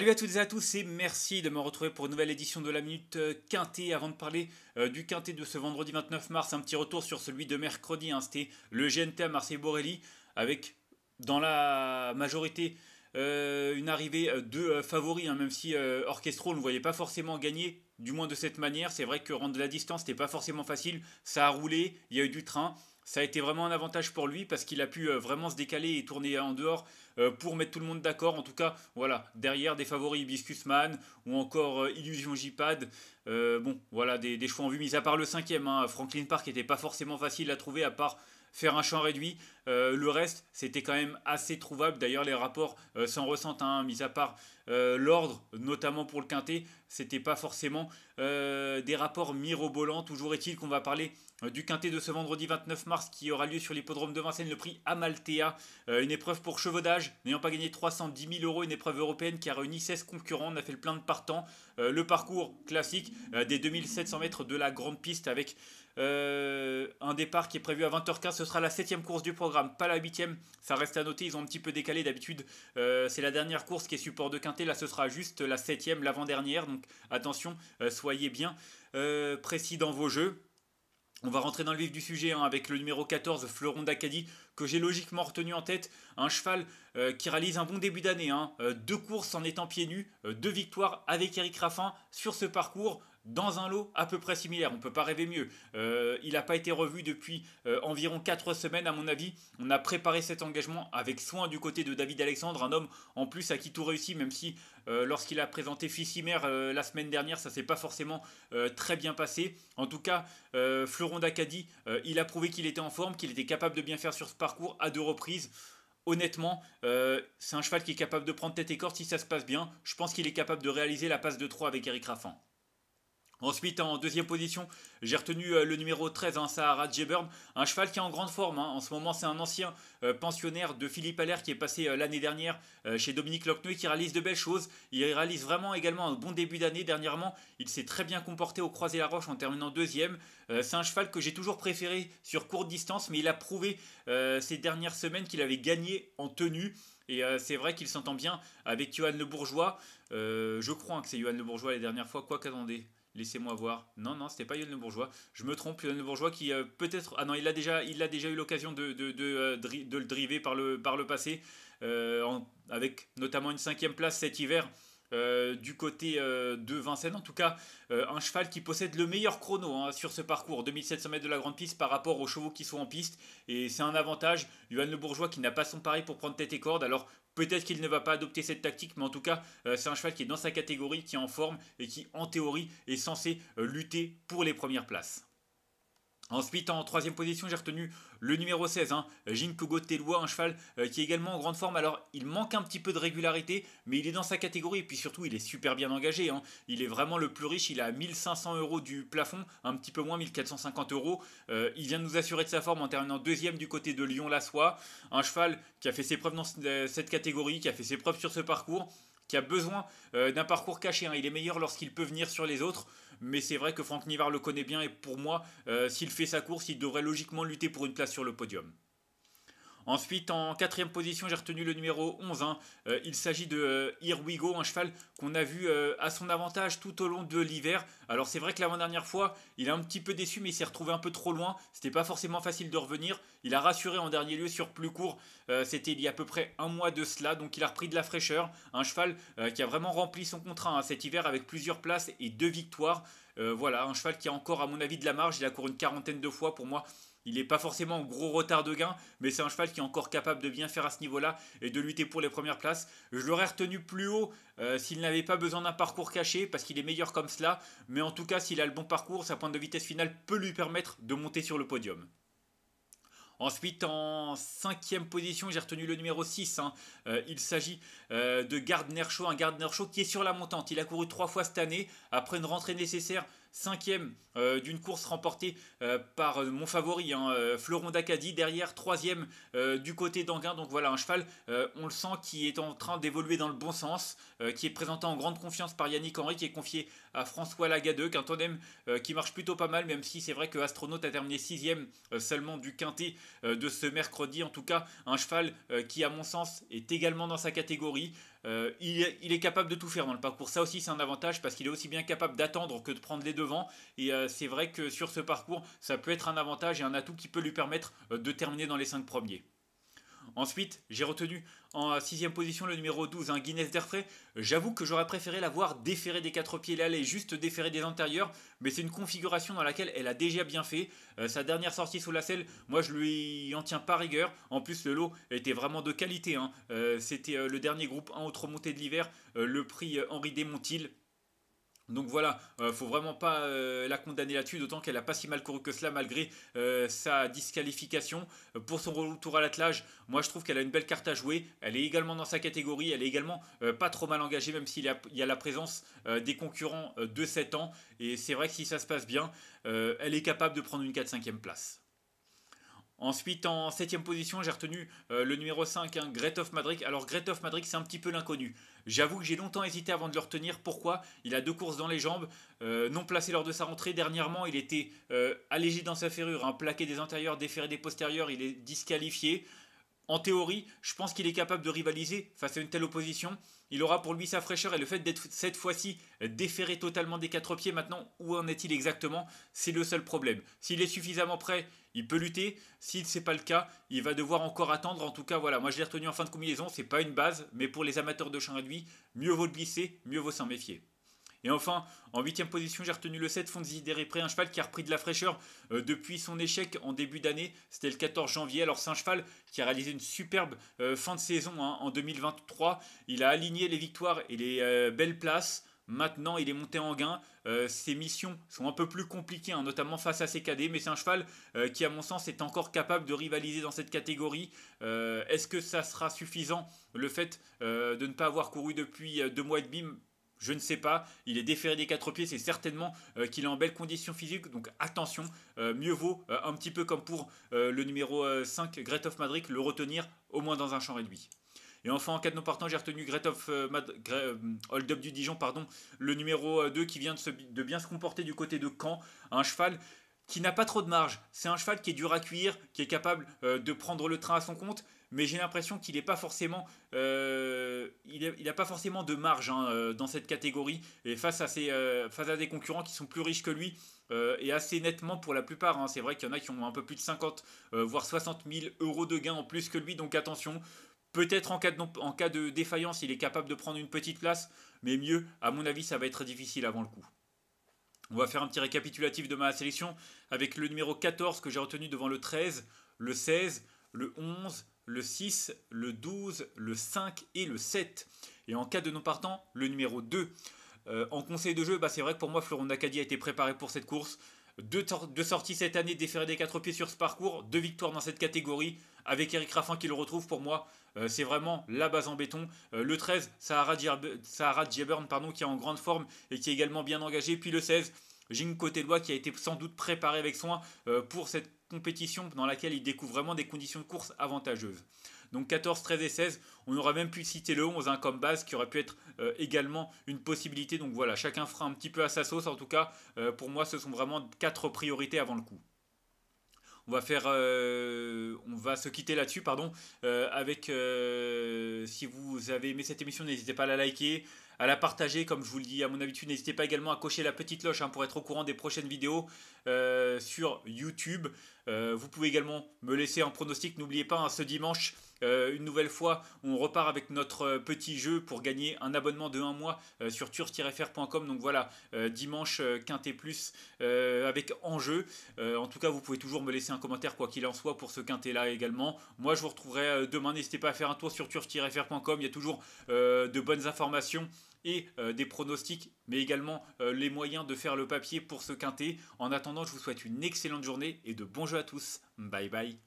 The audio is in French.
Salut à toutes et à tous et merci de me retrouver pour une nouvelle édition de la Minute Quintée. Avant de parler euh, du Quintée de ce vendredi 29 mars, un petit retour sur celui de mercredi. Hein. C'était le GNT à Marseille-Borelli avec dans la majorité euh, une arrivée de euh, favoris, hein, même si Orchestro, on ne voyait pas forcément gagner, du moins de cette manière. C'est vrai que rendre la distance n'était pas forcément facile, ça a roulé, il y a eu du train ça a été vraiment un avantage pour lui parce qu'il a pu euh, vraiment se décaler et tourner en dehors euh, pour mettre tout le monde d'accord. En tout cas, voilà, derrière des favoris Man ou encore euh, Illusion J-Pad. bon, voilà, des, des, choix en vue, mis à part le cinquième. Hein. Franklin Park n'était pas forcément facile à trouver à part faire un champ réduit. le reste, c'était quand même assez trouvable. D'ailleurs, les rapports s'en ressentent, un. Hein, mis à part l'ordre, notamment pour le quintet, c'était pas forcément des rapports mirobolants. Toujours est-il qu'on va parler euh, du quintet de ce vendredi 29 mars qui aura lieu sur l'hippodrome de Vincennes, le prix Amaltea. Euh, une épreuve pour chevaudage n'ayant pas gagné 310 000 euros, une épreuve européenne qui a réuni 16 concurrents, on a fait le plein de partants. Euh, le parcours classique des 2700 mètres de la grande piste avec un départ qui est prévu à 20h15. Ce sera la 7 course du programme, pas la 8 Ça reste à noter, ils ont un petit peu décalé d'habitude. c'est la dernière course qui est support de quintet, là ce sera juste la 7 l'avant-dernière. Donc attention, soyez bien précis dans vos jeux. On va rentrer dans le vif du sujet hein, avec le numéro 14, Fleuron d'Acadie, que j'ai logiquement retenu en tête. Un cheval euh, qui réalise un bon début d'année. Hein. Euh, deux courses en étant pieds nus, euh, deux victoires avec Eric Raffin sur ce parcours dans un lot à peu près similaire. On ne peut pas rêver mieux. Euh, il n'a pas été revu depuis euh, environ 4 semaines, à mon avis. On a préparé cet engagement avec soin du côté de David Alexandre, un homme en plus à qui tout réussit, même si euh, lorsqu'il a présenté Fissimer la semaine dernière, ça s'est pas forcément très bien passé. En tout cas, Fleuron d'Acadie, il a prouvé qu'il était en forme, qu'il était capable de bien faire sur ce parcours à deux reprises honnêtement, c'est un cheval qui est capable de prendre tête et corps si ça se passe bien. Je pense qu'il est capable de réaliser la passe de 3 avec Eric Raffin. Ensuite, en deuxième position, j'ai retenu euh, le numéro 13, hein, Sahara Jeburn, un cheval qui est en grande forme. Hein. En ce moment, c'est un ancien euh, pensionnaire de Philippe Allaire qui est passé euh, l'année dernière chez Dominique Locneux qui réalise de belles choses. Il réalise vraiment également un bon début d'année. Dernièrement, il s'est très bien comporté au Croisé-la-Roche en terminant deuxième. c'est un cheval que j'ai toujours préféré sur courte distance, mais il a prouvé ces dernières semaines qu'il avait gagné en tenue. Et c'est vrai qu'il s'entend bien avec Johan Le Bourgeois. je crois que c'est Johan Le Bourgeois les dernières fois. Quoi qu'attendez Laissez-moi voir. Non, non, c'était pas Yann Le Bourgeois. Je me trompe, Yann Le Bourgeois qui euh, peut-être. Ah non, il a déjà, il a déjà eu l'occasion de, de, euh, le driver par le, par le passé, euh, avec notamment une cinquième place cet hiver euh, du côté euh, de Vincennes. En tout cas, euh, un cheval qui possède le meilleur chrono hein, sur ce parcours, 2700 mètres de la grande piste par rapport aux chevaux qui sont en piste. Et c'est un avantage. Johan Le Bourgeois qui n'a pas son pari pour prendre tête et corde. Alors peut-être qu'il ne va pas adopter cette tactique, mais en tout cas, c'est un cheval qui est dans sa catégorie, qui est en forme et qui, en théorie, est censé lutter pour les premières places. Ensuite, en troisième position, j'ai retenu le numéro 16, hein, Jinkugo un cheval euh, qui est également en grande forme. Alors, il manque un petit peu de régularité, mais il est dans sa catégorie. Et puis surtout, il est super bien engagé. Hein. Il est vraiment le plus riche. Il a 1500 euros du plafond, un petit peu moins, 1450 euros. Euh, il vient de nous assurer de sa forme en terminant deuxième du côté de Lyon-Lassois. Un cheval qui a fait ses preuves dans cette catégorie, qui a fait ses preuves sur ce parcours qui a besoin euh, d'un parcours caché. Hein. Il est meilleur lorsqu'il peut venir sur les autres, mais c'est vrai que Franck Nivard le connaît bien et pour moi, euh, s'il fait sa course, il devrait logiquement lutter pour une place sur le podium. Ensuite, en quatrième position, j'ai retenu le numéro 11. Hein. Euh, il s'agit de euh, Irwigo, un cheval qu'on a vu euh, à son avantage tout au long de l'hiver. Alors c'est vrai que l'avant-dernière fois, il a un petit peu déçu, mais il s'est retrouvé un peu trop loin. C'était pas forcément facile de revenir. Il a rassuré en dernier lieu sur plus court. C'était il y a à peu près un mois de cela, donc il a repris de la fraîcheur. Un cheval qui a vraiment rempli son contrat hein, cet hiver avec plusieurs places et deux victoires. voilà, un cheval qui a encore, à mon avis, de la marge. Il a couru une quarantaine de fois pour moi. Il n'est pas forcément en gros retard de gain, mais c'est un cheval qui est encore capable de bien faire à ce niveau-là et de lutter pour les premières places. Je l'aurais retenu plus haut euh, s'il n'avait pas besoin d'un parcours caché, parce qu'il est meilleur comme cela, mais en tout cas s'il a le bon parcours, sa pointe de vitesse finale peut lui permettre de monter sur le podium. Ensuite, en cinquième position, j'ai retenu le numéro 6. Hein. Euh, il s'agit euh, de Gardner Shaw, un Gardner Shaw qui est sur la montante. Il a couru trois fois cette année. Après une rentrée nécessaire, cinquième euh, d'une course remportée euh, par euh, mon favori, hein, Fleuron d'Acadie, derrière troisième du côté d'Anguin. Donc voilà, un cheval, on le sent, qui est en train d'évoluer dans le bon sens, qui est présenté en grande confiance par Yannick Henry, qui est confié à François Lagadeux, qu'un tandem euh, qui marche plutôt pas mal, même si c'est vrai que Astronaute a terminé sixième euh, seulement du quintet euh, de ce mercredi. En tout cas, un cheval qui, à mon sens, est également dans sa catégorie. il, est capable de tout faire dans le parcours. Ça aussi, c'est un avantage parce qu'il est aussi bien capable d'attendre que de prendre les devants. Et c'est vrai que sur ce parcours, ça peut être un avantage et un atout qui peut lui permettre de terminer dans les cinq premiers. Ensuite, j'ai retenu en sixième position le numéro 12, un Guinness d'Erfray. J'avoue que j'aurais préféré l'avoir voir des quatre pieds, là elle juste déférée des antérieurs, mais c'est une configuration dans laquelle elle a déjà bien fait. Euh, sa dernière sortie sous la selle, moi je lui en tiens pas rigueur. En plus, le lot était vraiment de qualité. Hein. Euh, c'était euh, le dernier groupe en autre montée de l'hiver, le prix Henri Démontil. Donc voilà, ne euh, faut vraiment pas euh, la condamner là-dessus, d'autant qu'elle a pas si mal couru que cela malgré euh, sa disqualification. Pour son retour à l'attelage, moi je trouve qu'elle a une belle carte à jouer. Elle est également dans sa catégorie, elle est également pas trop mal engagée, même s'il y, a la présence des concurrents de 7 ans. Et c'est vrai que si ça se passe bien, elle est capable de prendre une 4-5e place. Ensuite, en 7 position, j'ai retenu euh, le numéro 5, un Madrick. Alors, Great of c'est un petit peu l'inconnu. J'avoue que j'ai longtemps hésité avant de le retenir. Pourquoi Il a deux courses dans les jambes, euh, non placé lors de sa rentrée. Dernièrement, il était euh, allégé dans sa ferrure, un hein, plaqué des antérieurs, déféré des postérieurs. Il est disqualifié. En théorie, je pense qu'il est capable de rivaliser face à une telle opposition. Il aura pour lui sa fraîcheur et le fait d'être cette fois-ci déféré totalement des quatre pieds. Maintenant, où en est-il exactement C'est le seul problème. S'il est suffisamment prêt, il peut lutter. Si ne n'est pas le cas, il va devoir encore attendre. En tout cas, voilà, moi je l'ai retenu en fin de combinaison. C'est pas une base, mais pour les amateurs de champ réduit, mieux vaut le glisser, mieux vaut s'en méfier. Et enfin, en 8 position, j'ai retenu le 7 Fonzi Pré, un cheval qui a repris de la fraîcheur euh, depuis son échec en début d'année. C'était le 14 janvier. Alors, c'est un cheval qui a réalisé une superbe euh, fin de saison hein, en 2023. Il a aligné les victoires et les euh, belles places. Maintenant, il est monté en gain. ses missions sont un peu plus compliquées, hein, notamment face à ses cadets, mais c'est un cheval qui, à mon sens, est encore capable de rivaliser dans cette catégorie. Est-ce que ça sera suffisant le fait de ne pas avoir couru depuis deux mois et demi je ne sais pas. Il est déféré des quatre pieds. C'est certainement euh, qu'il est en belle condition physique. Donc attention. Euh, mieux vaut, euh, un petit peu comme pour le numéro 5, Gret of Madrid, le retenir au moins dans un champ réduit. Et enfin, en cas de non partant, j'ai retenu Gret of Hold Up du Dijon, pardon, le numéro 2 qui vient de, de bien se comporter du côté de Caen. Un cheval qui n'a pas trop de marge. C'est un cheval qui est dur à cuire, qui est capable de prendre le train à son compte mais j'ai l'impression qu'il n'est pas forcément, euh, il, pas forcément de marge hein, euh, dans cette catégorie et face à euh, face à des concurrents qui sont plus riches que lui. et assez nettement pour la plupart. Hein. C'est vrai qu'il y en a qui ont un peu plus de 50, voire 60 000 euros de gains en plus que lui, donc attention. Peut-être en, cas de, en cas de défaillance, il est capable de prendre une petite place, mais mieux, à mon avis, ça va être difficile avant le coup. On va faire un petit récapitulatif de ma sélection avec le numéro 14 que j'ai retenu devant le 13, le 16, le 11, le 6, le 12, le 5 et le 7. Et en cas de non partant, le numéro 2. Euh, en conseil de jeu, bah, c'est vrai que pour moi, Floron d'Acadie a été préparé pour cette course. Deux, sorties cette année, déféré des 4 pieds sur ce parcours, deux victoires dans cette catégorie, avec Eric Raffin qui le retrouve pour moi. Euh, c'est vraiment la base en béton. Euh, le 13, Sahara, Djeburn, pardon, qui est en grande forme et qui est également bien engagé. Puis le 16, côté Cotelois qui a été sans doute préparé avec soin pour cette compétition dans laquelle il découvre vraiment des conditions de course avantageuses. Donc 14, 13 et 16, on aurait même pu citer le 11 comme base qui aurait pu être euh, également une possibilité. Donc voilà, chacun fera un petit peu à sa sauce. En tout cas, euh, pour moi, ce sont vraiment quatre priorités avant le coup. On va faire, euh, on va se quitter là-dessus, pardon. avec, si vous avez aimé cette émission, n'hésitez pas à la liker, à la partager, comme je vous le dis à mon habitude. N'hésitez pas également à cocher la petite cloche hein, pour être au courant des prochaines vidéos euh, sur YouTube. Euh, vous pouvez également me laisser un pronostic. N'oubliez pas, hein, ce dimanche, euh, une nouvelle fois, on repart avec notre euh, petit jeu pour gagner un abonnement de 1 mois euh, sur turf-fr.com. Donc voilà, dimanche quintet plus avec enjeu. en tout cas, vous pouvez toujours me laisser un commentaire quoi qu'il en soit pour ce quintet là également. Moi, je vous retrouverai demain. N'hésitez pas à faire un tour sur turf-fr.com. Il y a toujours de bonnes informations et des pronostics, mais également les moyens de faire le papier pour ce quintet. En attendant, je vous souhaite une excellente journée et de bons jeux à tous. Bye bye.